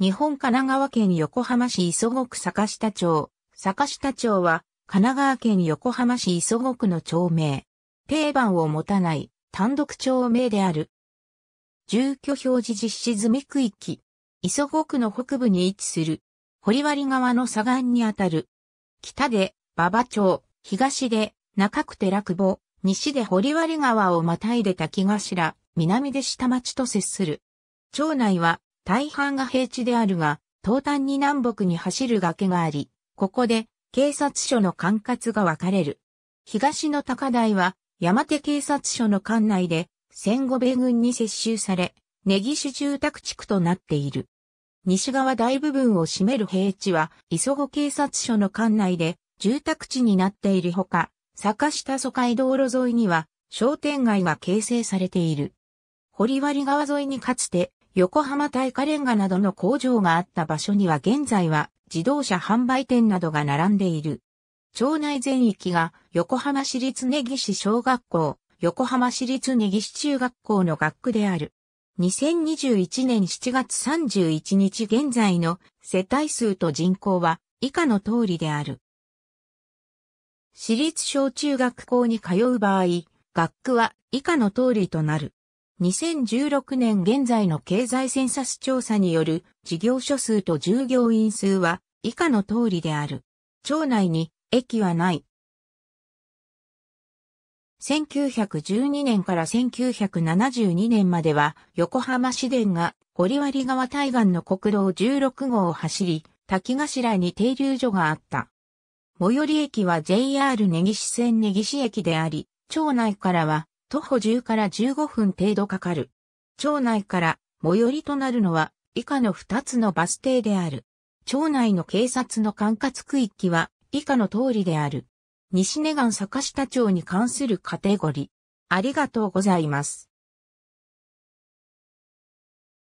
日本神奈川県横浜市磯子区坂下町。坂下町は、神奈川県横浜市磯子区の町名。定番を持たない単独町名である。住居表示実施済み区域。磯子区の北部に位置する。堀割川の左岸にあたる。北で馬場町、東で中区寺久保、西で堀割川をまたいで滝頭、南で下町と接する。町内は大半が平地であるが、東端に南北に走る崖があり、ここで警察署の管轄が分かれる。東の高台は山手警察署の管内で戦後米軍に接収され、根岸住宅地区となっている。西側大部分を占める平地は、磯子警察署の管内で住宅地になっているほか、坂下疎開道路沿いには商店街が形成されている。堀割川沿いにかつて横浜大火レンガなどの工場があった場所には現在は自動車販売店などが並んでいる。町内全域が横浜市立根岸小学校、横浜市立根岸中学校の学区である。2021年7月31日現在の世帯数と人口は以下の通りである。私立小中学校に通う場合、学区は以下の通りとなる。2016年現在の経済センサス調査による事業所数と従業員数は以下の通りである。町内に駅はない。1912年から1972年までは横浜市電が堀割川対岸の国道16号を走り、滝頭に停留所があった。最寄り駅は JR 根岸線根岸駅であり、町内からは徒歩10から15分程度かかる。町内から最寄りとなるのは以下の2つのバス停である。町内の警察の管轄区域は以下の通りである。西根岸坂下町に関するカテゴリー。ありがとうございます。